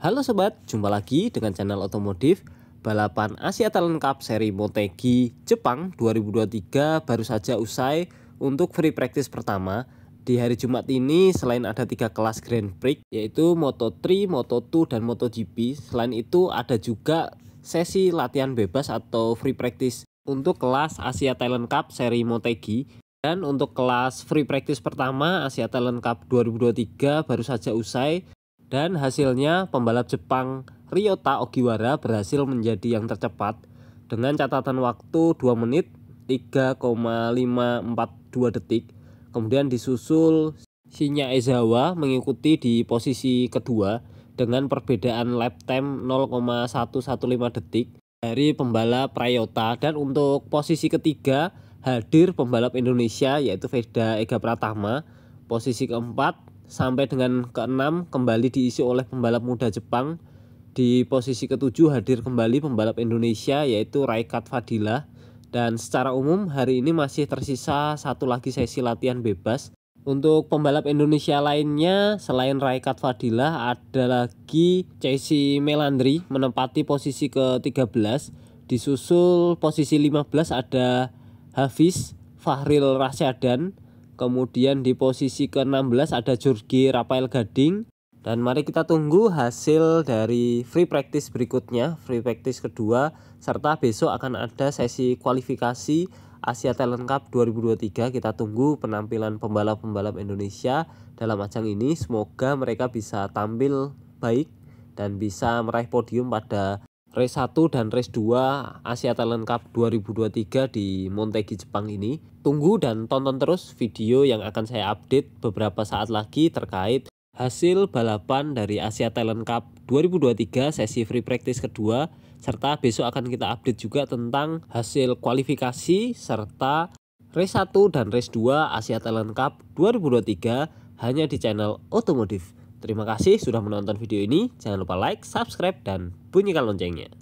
Halo sobat, jumpa lagi dengan channel otomotif Balapan Asia Talent Cup seri Motegi Jepang 2023 baru saja usai untuk free practice pertama Di hari Jumat ini selain ada tiga kelas Grand Prix yaitu Moto3, Moto2, dan MotoGP Selain itu ada juga sesi latihan bebas atau free practice untuk kelas Asia Talent Cup seri Motegi dan untuk kelas free practice pertama Asia Talent Cup 2023 baru saja usai dan hasilnya pembalap Jepang Ryota Ogiwara berhasil menjadi yang tercepat dengan catatan waktu 2 menit 3,542 detik. Kemudian disusul Shinya Ezawa mengikuti di posisi kedua dengan perbedaan lap time 0,115 detik dari pembalap Ryota dan untuk posisi ketiga hadir pembalap Indonesia yaitu Veda Ega Pratama posisi keempat sampai dengan keenam kembali diisi oleh pembalap muda Jepang. Di posisi ketujuh hadir kembali pembalap Indonesia yaitu Raikat Fadila. Dan secara umum hari ini masih tersisa satu lagi sesi latihan bebas. Untuk pembalap Indonesia lainnya selain Raikat Fadila ada lagi Casey Melandri menempati posisi ke-13 disusul posisi 15 ada Hafiz Fahril Rasyadan Kemudian di posisi ke-16 ada Jurgi Rafael Gading. Dan mari kita tunggu hasil dari free practice berikutnya, free practice kedua, serta besok akan ada sesi kualifikasi Asia Talent Cup 2023. Kita tunggu penampilan pembalap-pembalap Indonesia dalam ajang ini. Semoga mereka bisa tampil baik dan bisa meraih podium pada race 1 dan race 2 Asia Talent Cup 2023 di Montegi Jepang ini. Tunggu dan tonton terus video yang akan saya update beberapa saat lagi terkait hasil balapan dari Asia Talent Cup 2023 sesi free practice kedua serta besok akan kita update juga tentang hasil kualifikasi serta race 1 dan race 2 Asia Talent Cup 2023 hanya di channel Otomotif. Terima kasih sudah menonton video ini. Jangan lupa like, subscribe, dan bunyikan loncengnya.